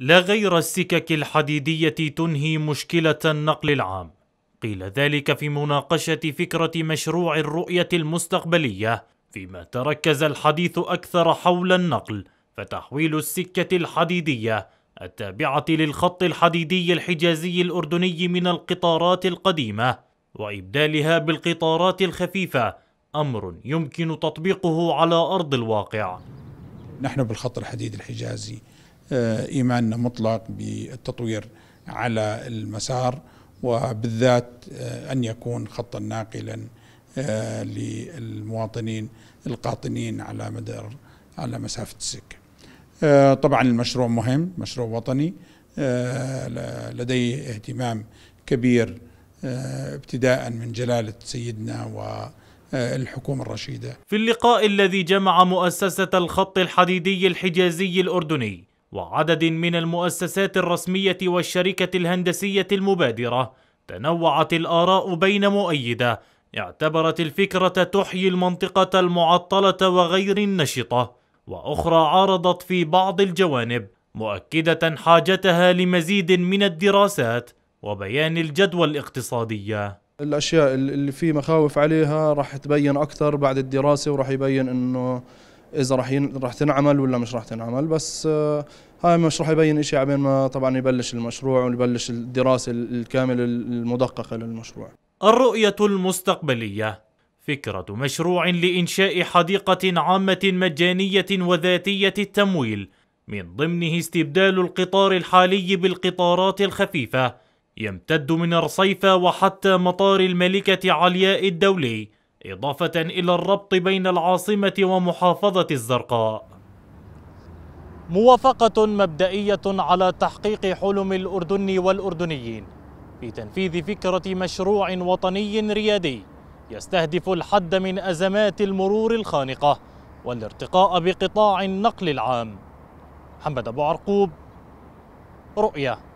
لا غير السكك الحديدية تنهي مشكلة النقل العام قيل ذلك في مناقشة فكرة مشروع الرؤية المستقبلية فيما تركز الحديث أكثر حول النقل فتحويل السكة الحديدية التابعة للخط الحديدي الحجازي الأردني من القطارات القديمة وإبدالها بالقطارات الخفيفة أمر يمكن تطبيقه على أرض الواقع نحن بالخط الحديدي الحجازي آه، إيماننا مطلق بالتطوير على المسار وبالذات آه، أن يكون خطا ناقلا آه، للمواطنين القاطنين على مدار على مسافة السكة طبعا المشروع مهم مشروع وطني لديه اهتمام كبير ابتداء من جلالة سيدنا و الحكومة الرشيدة في اللقاء الذي جمع مؤسسة الخط الحديدي الحجازي الأردني وعدد من المؤسسات الرسمية والشركة الهندسية المبادرة تنوعت الآراء بين مؤيدة اعتبرت الفكرة تحيي المنطقة المعطلة وغير النشطة وأخرى عارضت في بعض الجوانب مؤكدة حاجتها لمزيد من الدراسات وبيان الجدوى الاقتصادية الأشياء اللي في مخاوف عليها راح تبين أكثر بعد الدراسة وراح يبين أنه اذا راح ين... راح تنعمل ولا مش راح تنعمل بس آه، هاي مش راح يبين شيء عبين يعني ما طبعا يبلش المشروع ويبلش الدراسه الكامله المدققه للمشروع الرؤيه المستقبليه فكرة مشروع لإنشاء حديقة عامة مجانية وذاتية التمويل من ضمنه استبدال القطار الحالي بالقطارات الخفيفة يمتد من الرصيفة وحتى مطار الملكة علياء الدولي إضافة إلى الربط بين العاصمة ومحافظة الزرقاء موافقة مبدئية على تحقيق حلم الأردن والأردنيين في تنفيذ فكرة مشروع وطني ريادي يستهدف الحد من أزمات المرور الخانقة والارتقاء بقطاع النقل العام محمد أبو عرقوب رؤية